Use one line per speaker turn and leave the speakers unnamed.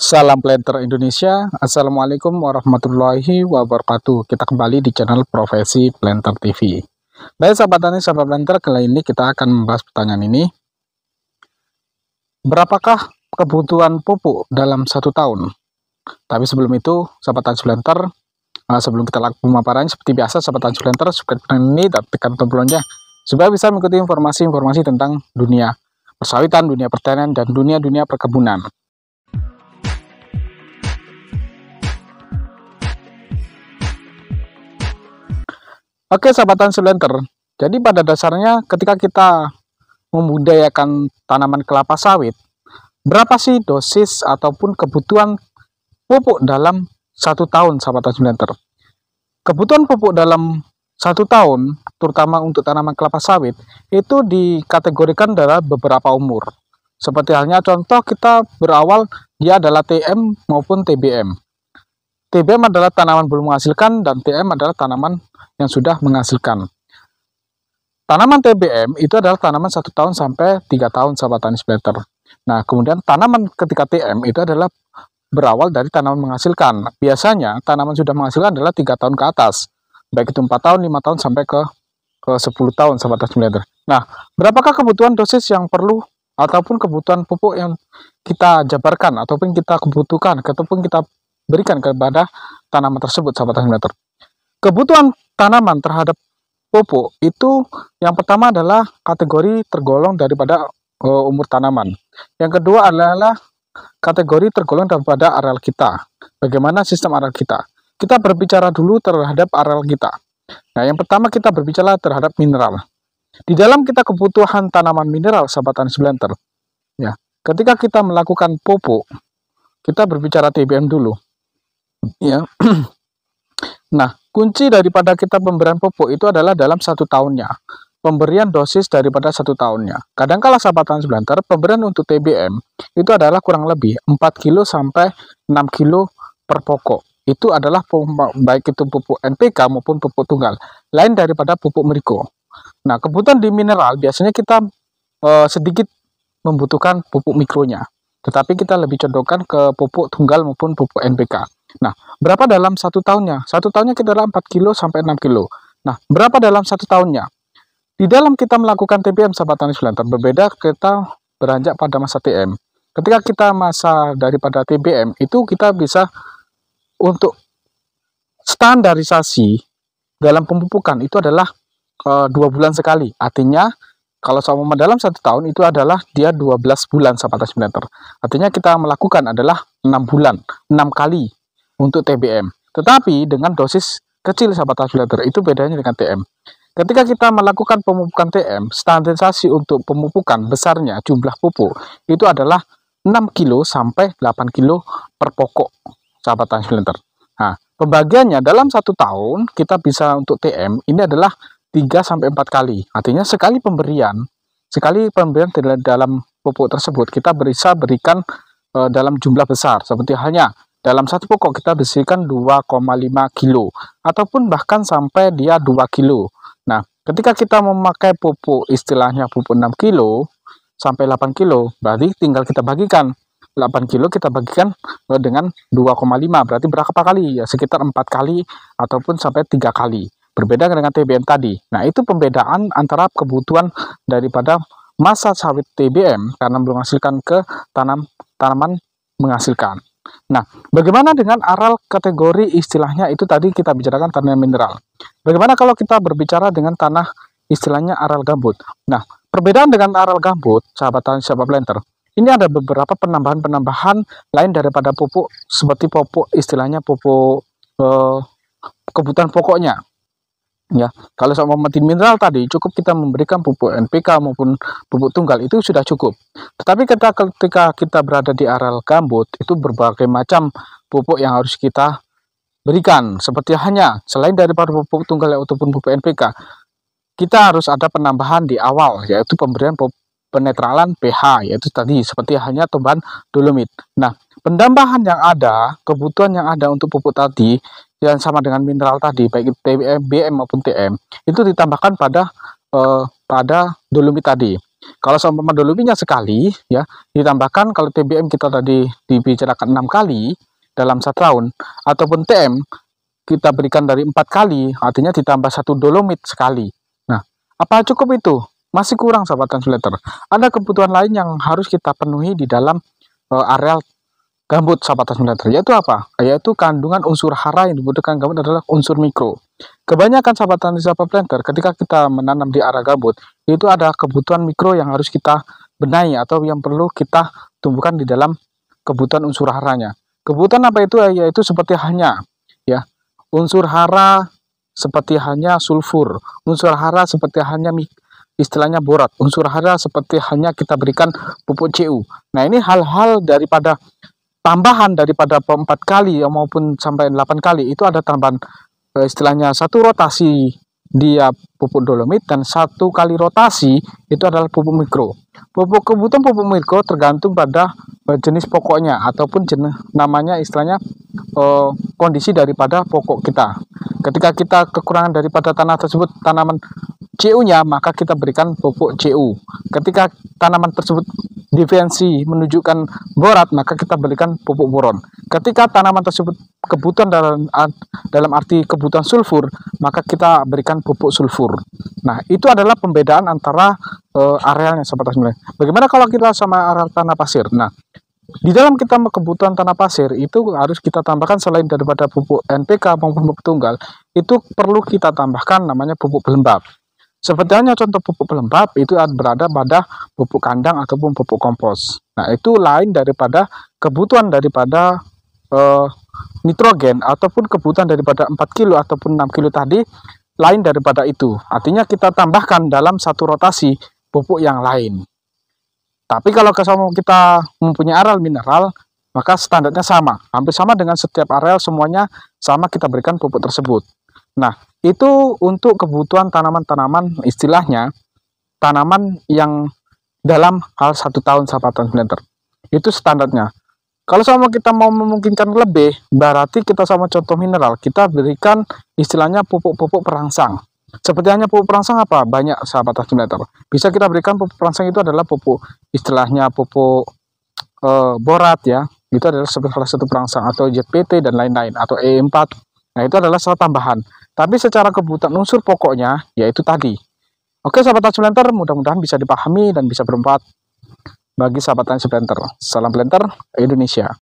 Salam Planter Indonesia, Assalamualaikum warahmatullahi wabarakatuh. Kita kembali di channel Profesi Planter TV. Baik sahabat tani, sahabat planter, kali ini kita akan membahas pertanyaan ini. Berapakah kebutuhan pupuk dalam satu tahun? Tapi sebelum itu, sahabat tani planter, eh, sebelum kita lakukan pemaparan, seperti biasa sahabat tani planter, subscribe ini dan tekan tombol lonceng supaya bisa mengikuti informasi-informasi tentang dunia persawitan, dunia pertanian, dan dunia-dunia perkebunan. Oke sahabatan selenter. jadi pada dasarnya ketika kita membudayakan tanaman kelapa sawit, berapa sih dosis ataupun kebutuhan pupuk dalam satu tahun sahabat selenter? Kebutuhan pupuk dalam satu tahun, terutama untuk tanaman kelapa sawit, itu dikategorikan dalam beberapa umur. Seperti halnya contoh kita berawal dia adalah TM maupun TBM. TBM adalah tanaman belum menghasilkan dan TM adalah tanaman yang sudah menghasilkan. Tanaman TBM itu adalah tanaman satu tahun sampai tiga tahun sahabat tani splatter. Nah, kemudian tanaman ketika TM itu adalah berawal dari tanaman menghasilkan. Biasanya tanaman sudah menghasilkan adalah tiga tahun ke atas, baik itu empat tahun, lima tahun sampai ke ke 10 tahun sahabat transmitter. Nah, berapakah kebutuhan dosis yang perlu ataupun kebutuhan pupuk yang kita jabarkan ataupun kita kebutuhkan ataupun kita berikan kepada tanaman tersebut sahabat asimilator. Kebutuhan tanaman terhadap pupuk itu yang pertama adalah kategori tergolong daripada uh, umur tanaman. Yang kedua adalah kategori tergolong daripada areal kita. Bagaimana sistem areal kita? Kita berbicara dulu terhadap areal kita. Nah, yang pertama kita berbicara terhadap mineral. Di dalam kita kebutuhan tanaman mineral, sahabat Ansblenter. Ya, ketika kita melakukan pupuk, kita berbicara TBM dulu ya nah kunci daripada kita pemberian pupuk itu adalah dalam satu tahunnya pemberian dosis daripada satu tahunnya. Kadang Kadangkala sahabat sebentar pemberian untuk TBM itu adalah kurang lebih 4 kilo sampai 6 kilo per pokok. Itu adalah baik itu pupuk NPK maupun pupuk tunggal, lain daripada pupuk meriko. Nah, kebutuhan di mineral biasanya kita e, sedikit membutuhkan pupuk mikronya, tetapi kita lebih condongkan ke pupuk tunggal maupun pupuk NPK. Nah, berapa dalam satu tahunnya? Satu tahunnya kita dalam 4 kilo sampai 6 kilo. Nah, berapa dalam satu tahunnya? Di dalam kita melakukan TPM sahabat tani Sulantan, berbeda kita beranjak pada masa TM. Ketika kita masa daripada TBM, itu kita bisa untuk standarisasi dalam pemupukan itu adalah e, dua bulan sekali. Artinya, kalau sama dalam satu tahun itu adalah dia 12 bulan sahabat tani Artinya kita melakukan adalah enam bulan, enam kali untuk TBM. Tetapi dengan dosis kecil sahabat kalkulator itu bedanya dengan TM. Ketika kita melakukan pemupukan TM, standarisasi untuk pemupukan besarnya jumlah pupuk itu adalah 6 kilo sampai 8 kilo per pokok sahabat transfilter. Nah, pembagiannya dalam satu tahun kita bisa untuk TM ini adalah 3 sampai 4 kali. Artinya sekali pemberian, sekali pemberian dalam pupuk tersebut kita bisa berikan eh, dalam jumlah besar. Seperti halnya dalam satu pokok kita bersihkan 2,5 kilo ataupun bahkan sampai dia 2 kilo. Nah, ketika kita memakai pupuk istilahnya pupuk 6 kilo sampai 8 kilo, berarti tinggal kita bagikan 8 kilo kita bagikan eh, dengan 2,5 berarti berapa kali ya sekitar 4 kali ataupun sampai 3 kali berbeda dengan TBM tadi nah itu pembedaan antara kebutuhan daripada masa sawit TBM karena menghasilkan ke tanam tanaman menghasilkan Nah, bagaimana dengan aral kategori istilahnya itu tadi kita bicarakan tanah mineral. Bagaimana kalau kita berbicara dengan tanah istilahnya aral gambut? Nah, perbedaan dengan aral gambut, sahabat tanah sahabat planter, ini ada beberapa penambahan-penambahan lain daripada pupuk seperti pupuk istilahnya pupuk eh, kebutuhan pokoknya ya kalau sama mati mineral tadi cukup kita memberikan pupuk NPK maupun pupuk tunggal itu sudah cukup tetapi ketika, ketika kita berada di areal gambut itu berbagai macam pupuk yang harus kita berikan seperti hanya selain daripada pupuk tunggal ataupun pupuk NPK kita harus ada penambahan di awal yaitu pemberian penetralan pH yaitu tadi seperti hanya tumbuhan dolomit nah penambahan yang ada kebutuhan yang ada untuk pupuk tadi yang sama dengan mineral tadi baik itu TBM, BM maupun TM itu ditambahkan pada eh, pada dolomit tadi. Kalau sama dolomitnya sekali ya ditambahkan kalau TBM kita tadi dibicarakan enam kali dalam satu tahun, ataupun TM kita berikan dari empat kali artinya ditambah satu dolomit sekali. Nah, apa cukup itu? Masih kurang sahabat translator. Ada kebutuhan lain yang harus kita penuhi di dalam uh, areal gambut sahabat tasmiliter yaitu apa? yaitu kandungan unsur hara yang dibutuhkan gambut adalah unsur mikro kebanyakan sahabat sahabat planter ketika kita menanam di arah gambut itu ada kebutuhan mikro yang harus kita benahi atau yang perlu kita tumbuhkan di dalam kebutuhan unsur haranya kebutuhan apa itu? yaitu seperti hanya ya unsur hara seperti hanya sulfur unsur hara seperti hanya istilahnya borat unsur hara seperti hanya kita berikan pupuk CU nah ini hal-hal daripada tambahan daripada empat kali maupun sampai delapan kali itu ada tambahan eh, istilahnya satu rotasi dia pupuk dolomit dan satu kali rotasi itu adalah pupuk mikro. Pupuk kebutuhan pupuk mikro tergantung pada eh, jenis pokoknya ataupun jenis namanya istilahnya eh, kondisi daripada pokok kita. Ketika kita kekurangan daripada tanah tersebut tanaman CU-nya maka kita berikan pupuk CU. Ketika tanaman tersebut defensi menunjukkan borat, maka kita berikan pupuk boron. Ketika tanaman tersebut kebutuhan dalam dalam arti kebutuhan sulfur, maka kita berikan pupuk sulfur. Nah, itu adalah pembedaan antara uh, arealnya sahabat tani. Bagaimana kalau kita sama areal tanah pasir? Nah, di dalam kita kebutuhan tanah pasir itu harus kita tambahkan selain daripada pupuk NPK maupun pupuk tunggal, itu perlu kita tambahkan namanya pupuk pelembab. Sebetulnya contoh pupuk pelembab itu berada pada pupuk kandang ataupun pupuk kompos. Nah, itu lain daripada kebutuhan daripada eh, nitrogen ataupun kebutuhan daripada 4 kilo ataupun 6 kilo tadi lain daripada itu. Artinya kita tambahkan dalam satu rotasi pupuk yang lain. Tapi kalau kita mempunyai aral mineral, maka standarnya sama, hampir sama dengan setiap areal semuanya sama kita berikan pupuk tersebut. Nah, itu untuk kebutuhan tanaman-tanaman istilahnya tanaman yang dalam hal satu tahun sahabatan blender. Itu standarnya. Kalau sama kita mau memungkinkan lebih, berarti kita sama contoh mineral, kita berikan istilahnya pupuk-pupuk perangsang. Seperti hanya pupuk perangsang apa? Banyak sahabat asimilator. Bisa kita berikan pupuk perangsang itu adalah pupuk istilahnya pupuk e, borat ya. Itu adalah salah satu perangsang atau JPT dan lain-lain atau E4. Nah, itu adalah salah tambahan. Tapi secara kebutuhan unsur pokoknya yaitu tadi. Oke sahabat Tansi Splinter, mudah-mudahan bisa dipahami dan bisa bermanfaat bagi sahabat Tansi Splinter. Salam Splinter Indonesia.